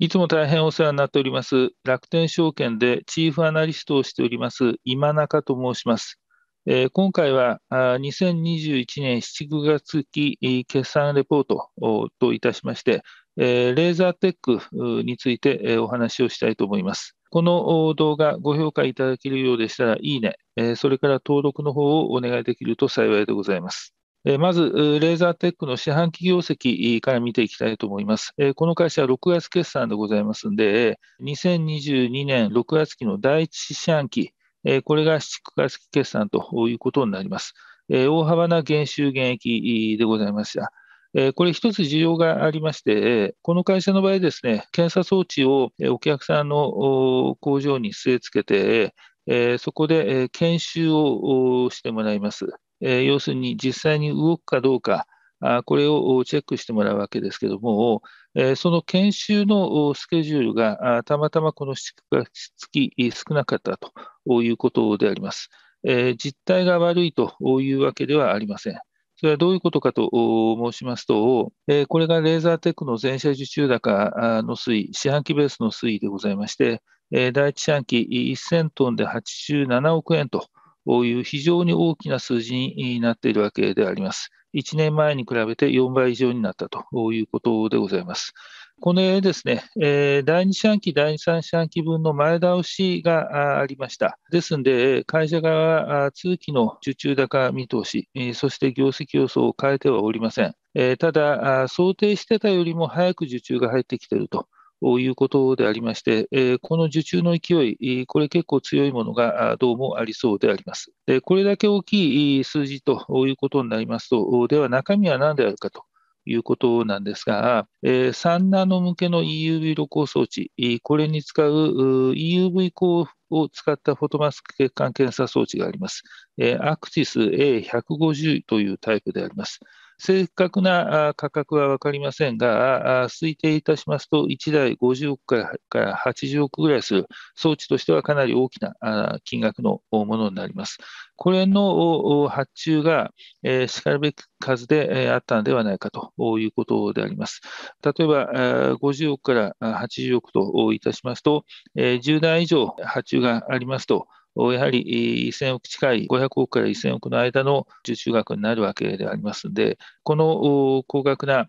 いつも大変お世話になっております、楽天証券でチーフアナリストをしております、今中と申します。えー、今回はあ2021年7、月期決算レポートといたしまして、えー、レーザーテックについて、えー、お話をしたいと思います。この動画、ご評価いただけるようでしたら、いいね、えー、それから登録の方をお願いできると幸いでございます。まず、レーザーテックの四半期業績から見ていきたいと思います。この会社は6月決算でございますので、2022年6月期の第1四半期、これが7月期決算ということになります。大幅な減収減益でございました。これ一つ需要がありまして、この会社の場合ですね、検査装置をお客さんの工場に据え付けて、そこで研修をしてもらいます。え要するに実際に動くかどうか、あこれをチェックしてもらうわけですけども、えその研修のスケジュールがたまたまこの7月月少なかったということであります。え実態が悪いというわけではありません。それはどういうことかと申しますと、えこれがレーザーテックの全社受注高の推移、四半期ベースの推移でございまして、え第1四半期1000トンで87億円と。こういう非常に大きな数字になっているわけであります。1年前に比べて4倍以上になったということでございます。この絵ですね、第2四半期、第3四半期分の前倒しがありました。ですので、会社側は通期の受注高見通し、そして業績予想を変えてはおりません。ただ、想定してたよりも早く受注が入ってきているとということでありまして、えこの受注の勢い、これ結構強いものがどうもありそうであります。でこれだけ大きい数字ということになりますと、では中身は何であるかと。いうことなんですが、えー、3ナノ向けの EUV 露光装置、これに使う EUV 光を使ったフォトマスク血管検査装置があります。えアクティス A150 というタイプであります。正確な価格は分かりませんが、推定いたしますと、1台50億から80億ぐらいする装置としてはかなり大きな金額のものになります。これの発注がしかるべき数であったのではないかということであります。例えば、50億から80億といたしますと、10台以上発注がありますと、やはり1000億近い、500億から1000億の間の受注額になるわけでありますので、この高額なア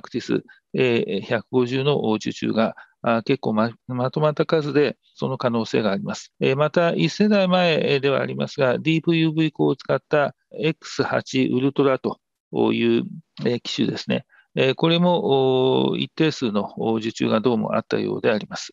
クティス150の受注が結構まとまった数でその可能性があります。また、1世代前ではありますが、ディープ UV 光を使った X8 ウルトラという機種ですね。えこれも一定数の受注がどうもあったようであります。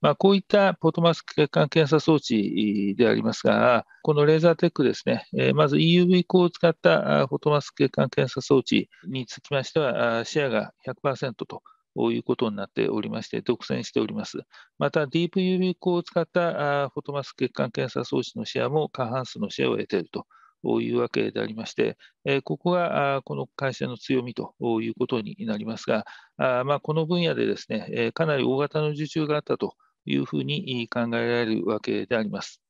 まあ、こういったポートマスク血管検査装置でありますが、このレーザーテックですね、えまず EUV 光を使ったフォトマスク血管検査装置につきましては、シェアが100%と。いうことになっておりまして、独占しております。また、ディープ UV 光を使ったフォトマス血管検査装置のシェアも過半数のシェアを得ているというわけでありまして、ここがこの会社の強みということになりますが、まあ、この分野でですね、かなり大型の受注があったというふうに考えられるわけであります。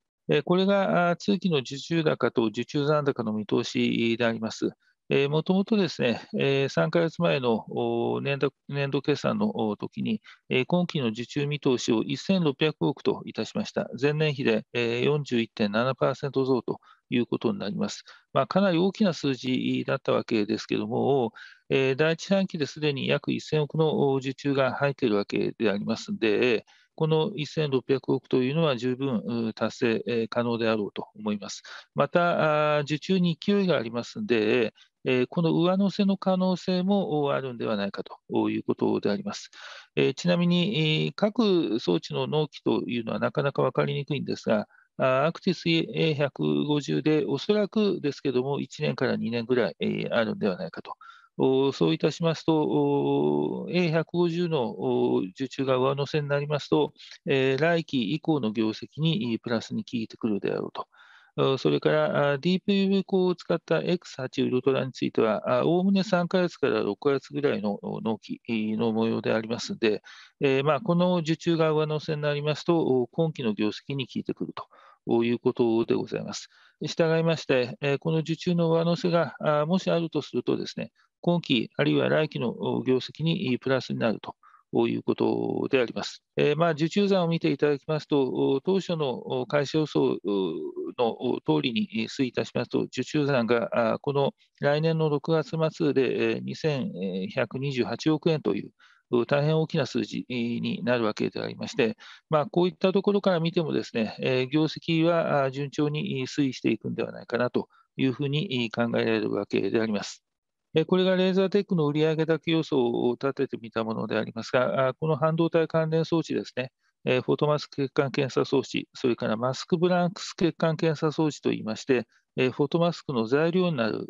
これが通期の受注高と受注残高の見通しであります。もともとですね、3ヶ月前の年度年度決算の時に、今期の受注見通しを1600億といたしました。前年比で41.7%増ということになります。まあ、かなり大きな数字だったわけですけれども、えー、第一半期ですでに約1000億の受注が入っているわけでありますので、この1600億というのは十分達成可能であろうと思います。また、受注に勢いがありますので、この上乗せの可能性もあるんではないかということであります。ちなみに、各装置の納期というのはなかなか分かりにくいんですが、アクティス A150 で、おそらくですけども、1年から2年ぐらいあるんではないかと。そういたしますと、A150 の受注が上乗せになりますと、来期以降の業績にプラスに効いてくるであろうと。それからディープ UV 光を使った X8 ウルトラについては、おおむね3ヶ月から6か月ぐらいの納期の模様でありますので、えまあこの受注が上乗せになりますと、今期の業績に効いてくると。いうことでございます。従いまして、この受注の上乗せがもしあるとするとですね、今期あるいは来期の業績にプラスになると。いうことであります。えー、まあ、受注残を見ていただきますと、当初の開始予想の通りに推移いたしますと、受注残がこの来年の6月末で2128億円という。大変大きな数字になるわけでありまして、まあ、こういったところから見てもですね、業績は順調に推移していくんではないかなというふうに考えられるわけであります。これがレーザーテックの売上高予想を立ててみたものでありますが、この半導体関連装置ですね、フォトマスク血管検査装置、それからマスクブランクス血管検査装置といいまして、フォトマスクの材料になる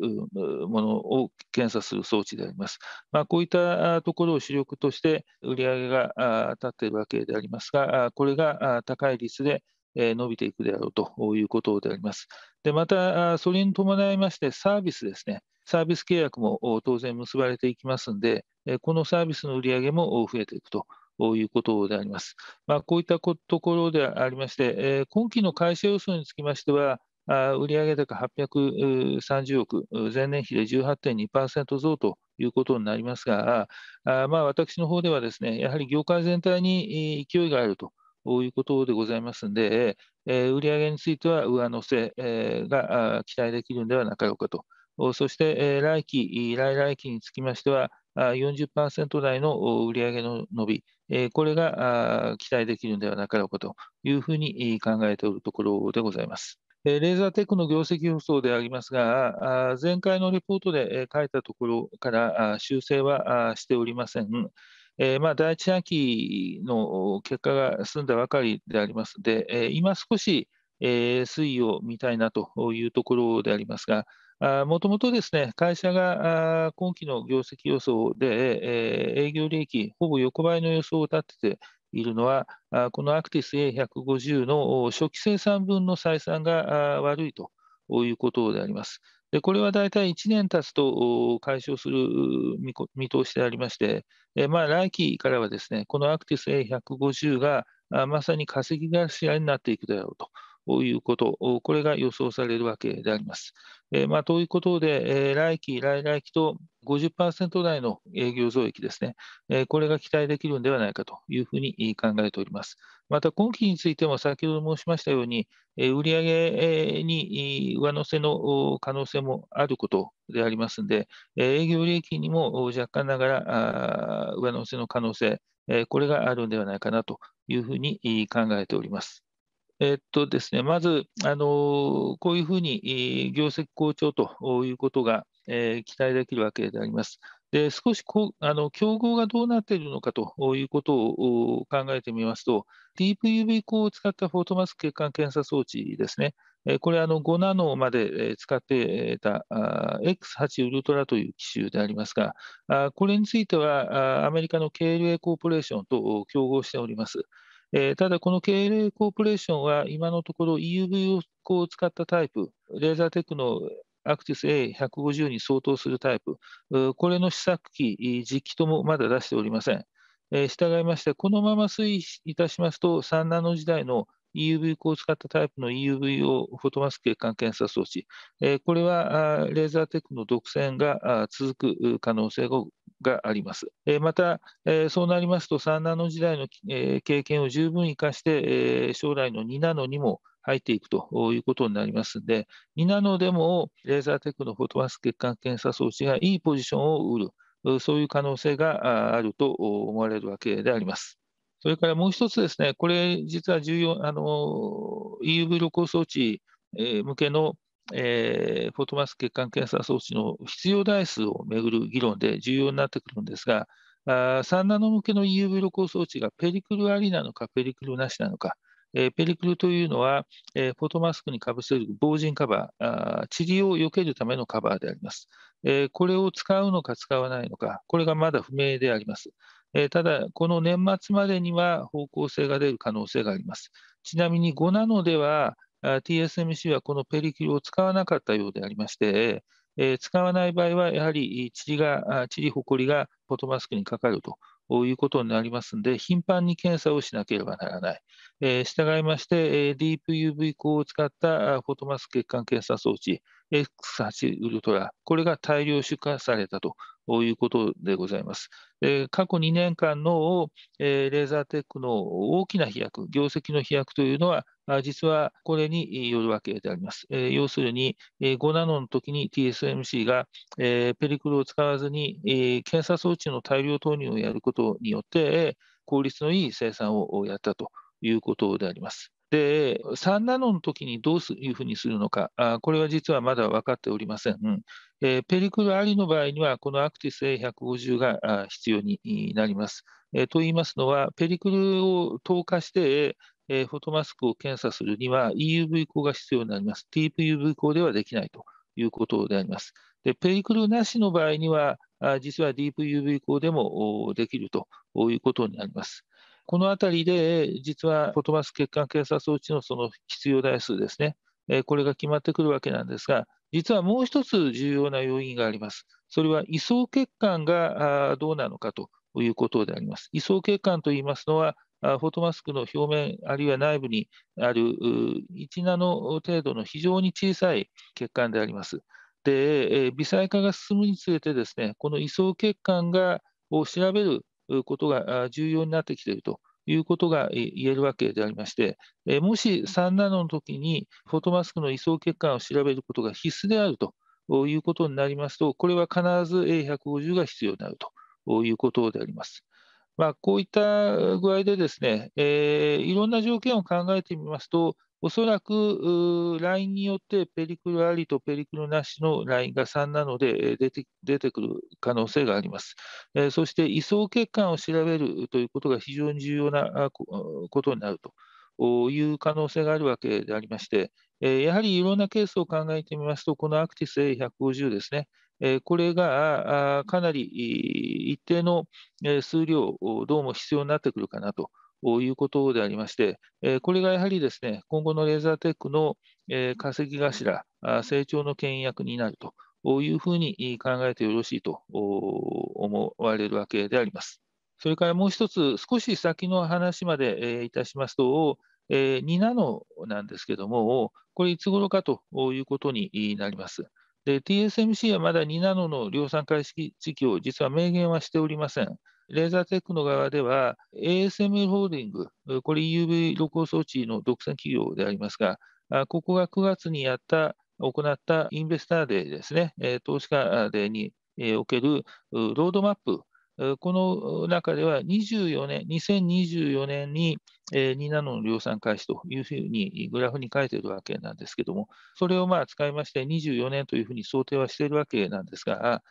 ものを検査する装置であります。まあ、こういったところを主力として売り上げが立っているわけでありますが、これが高い率で伸びていくであろうということであります。でまた、それに伴いましてサービスですね。サービス契約も当然結ばれていきますので、このサービスの売り上げも増えていくということであります。まあ、こういったところでありまして、今期の会社予想につきましては、売上高830億、前年比で18.2%増ということになりますが、まあ、私の方ではですね、やはり業界全体に勢いがあるということでございますので、売上については上乗せが期待できるんではなかろうかと。そして、来期、来来期につきましては、40%台の売上の伸び、これが期待できるのではなかろうかというふうに考えておるところでございます。レーザーテックの業績予想でありますが、前回のレポートで書いたところから修正はしておりません。まあ第一四半期の結果が済んだばかりでありますので、今少し、推移を見たいなというところでありますが、もともとですね、会社が今期の業績予想で、営業利益ほぼ横ばいの予想を立てているのは、このアクティス A150 の初期生産分の採算が悪いということであります。でこれは大体1年経つと解消する見通しでありまして、まあ、来期からはですねこのアクティス A150 がまさに化石頭になっていくだろうと。いうこと、これが予想されるわけであります。えー、まあ、ということで、えー、来期、来来期と50%台の営業増益ですね、えー、これが期待できるんではないかというふうに考えております。また今期についても先ほど申しましたように、え売上に上乗せの可能性もあることでありますので、え営業利益にも若干ながら上乗せの可能性、えこれがあるんではないかなというふうに考えております。えっとですね、まず、あのこういうふうに業績好調ということが、えー、期待できるわけであります。で少しこあの競合がどうなっているのかということを考えてみますと、DeepUV 光を使ったフォートマスク血管検査装置ですね、これ5ナノまで使っていた X8 ウルトラという機種でありますが、これについてはアメリカの KLA コーポレーションと競合しております。えー、ただ、この KLA コーポレーションは、今のところ EUV を使ったタイプ、レーザーテックのアクティス A150 に相当するタイプ、これの試作機、実機ともまだ出しておりません。えー、従いまして、このまま推移いたしますと、3ナノ時代の EUV 光を使ったタイプの EUV をフォトマスク血管検査装置、えー、これはレーザーテックの独占が続く可能性ががあります。また、そうなりますと、3ナノ時代の経験を十分生かして、将来の2ナノにも入っていくということになりますので、2ナノでもレーザーテックのフォトマス血管検査装置がいいポジションを売る、そういう可能性があると思われるわけであります。それからもう一つですね、これ実は重要、EUV 露光装置向けのえー、ォートマス血管検査装置の必要台数をめぐる議論で重要になってくるんですが、あ3ナノ向けの EUV 露光装置がペリクルありなのか、ペリクルなしなのか、えー、ペリクルというのは、えー、ポトマスクにかぶせる防塵カバー、塵を避けるためのカバーであります。えー、これを使うのか使わないのか、これがまだ不明であります。えー、ただ、この年末までには方向性が出る可能性があります。ちなみに5ナノでは、TSMC はこのペリキルを使わなかったようでありまして、えー、使わない場合は、やはり塵が、塵ほこりがフォトマスクにかかるということになりますので、頻繁に検査をしなければならない。えー、従いまして、えー、ディープ UV 光を使ったフォトマスク血管検査装置、X8 ウルトラ、これが大量出荷されたということでございます。えー、過去2年間の、えー、レーザーテックの大きな飛躍、業績の飛躍というのは、実はこれによるわけであります。要するに、5ナノの時に TSMC がペリクルを使わずに検査装置の大量投入をやることによって効率のいい生産をやったということであります。で、3ナノの時にどういうふうにするのか、これは実はまだ分かっておりません。うんえー、ペリクルありの場合には、このアクティス A150 が必要になります。えー、と言いますのは、ペリクルを透過して、えー、フォトマスクを検査するには EUV 光が必要になります。TPUV 光ではできないということであります。でペリクルなしの場合には、あ実はディープ UV 光でもできるということになります。このあたりで、実はフォトマス血管検査装置のその必要台数ですね、えこれが決まってくるわけなんですが、実はもう一つ重要な要因があります。それは位相血管がどうなのかということであります。位相血管といいますのは、フォトマスクの表面あるいは内部にある1ナノ程度の非常に小さい血管であります。で微細化が進むにつれてですねこの位相血管がを調べることが重要になってきているということが言えるわけでありまして、もし3ナノの時にフォトマスクの位相血管を調べることが必須であるということになりますと、これは必ず A150 が必要になるということであります。まあ、こういった具合でですね、えー、いろんな条件を考えてみますと、おそらくラインによってペリクルありとペリクルなしのラインが3なので出て出てくる可能性があります。えそして位相血管を調べるということが非常に重要なことになるという可能性があるわけでありまして、やはりいろんなケースを考えてみますと、このアクティス A150 ですね、これがかなり一定の数量、どうも必要になってくるかなということでありまして、これがやはりですね今後のレーザーテックの化石頭、成長の牽引役になるというふうに考えてよろしいと思われるわけであります。それからもう一つ、少し先の話までいたしますと、2ナノなんですけども、これ、いつ頃かということになります。で、TSMC はまだ2ナノの量産開始時期を実は明言はしておりません。レーザーテックの側では、ASML ホールディング、これ EUV 露光装置の独占企業でありますが、ここが9月にやった、行ったインベスターデーですね、投資家デーにおけるロードマップこの中では24年、2024年に、2ナノの量産開始というふうにグラフに書いているわけなんですけども、それをまあ使いまして、24年というふうに想定はしているわけなんですが、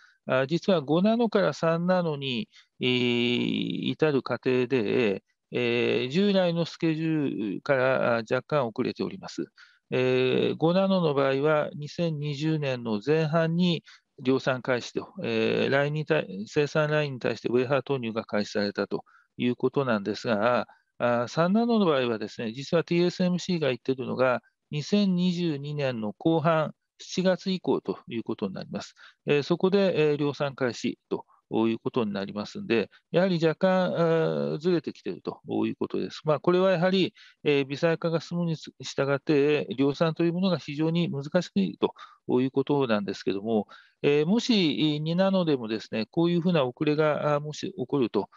実は5ナノから3ナノに、至る過程で、従来のスケジュールから若干遅れております。5ナノの場合は2020年の前半に、量産開始と、えー、ラインに対生産ラインに対してウェーハー投入が開始されたということなんですが、あ3ナノの場合はですね、実は TSMC が言っているのが、2022年の後半、7月以降ということになります。えー、そこで、えー、量産開始ということになりますので、やはり若干ずれてきているということです。まあ、これはやはり、えー、微細化が進むにしたがって、量産というものが非常に難しいということなんですけども、えー、もし2ナノでもですね、こういうふうな遅れがもし起こると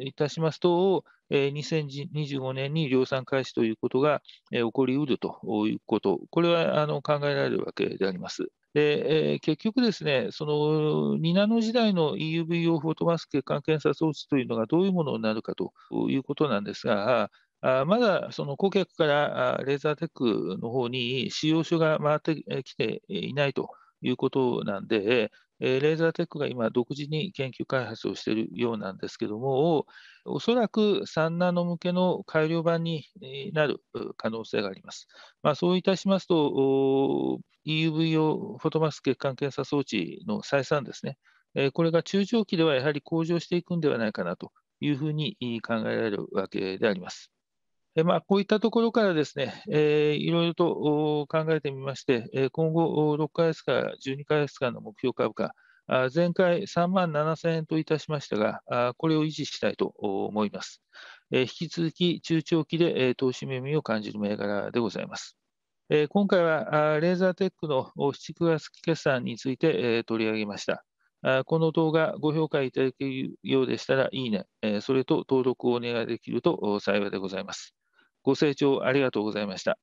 いたしますと、2025年に量産開始ということが起こりうるということ、これはあの考えられるわけであります。で、えー、結局ですね、その2ナノ時代の EUV 用フォトマスク血管検査装置というのがどういうものになるかということなんですが、あまだその顧客からレーザーテックの方に使用書が回ってきていないということなんで、レーザーテックが今、独自に研究開発をしているようなんですけども、おそらく3ナノ向けの改良版になる可能性があります。まあ、そういたしますと、EUV 用フォトマスク血管検査装置の採算ですね、これが中長期ではやはり向上していくんではないかなというふうに考えられるわけであります。まあ、こういったところからですね、えー、いろいろと考えてみまして、今後6ヶ月から12ヶ月間の目標株価、前回3万7000円といたしましたが、これを維持したいと思います。引き続き中長期で投資目味を感じる銘柄でございます。今回はレーザーテックの7、9月期決算について取り上げました。この動画、ご評価いただけるようでしたら、いいね、それと登録をお願いできると幸いでございます。ご清聴ありがとうございました。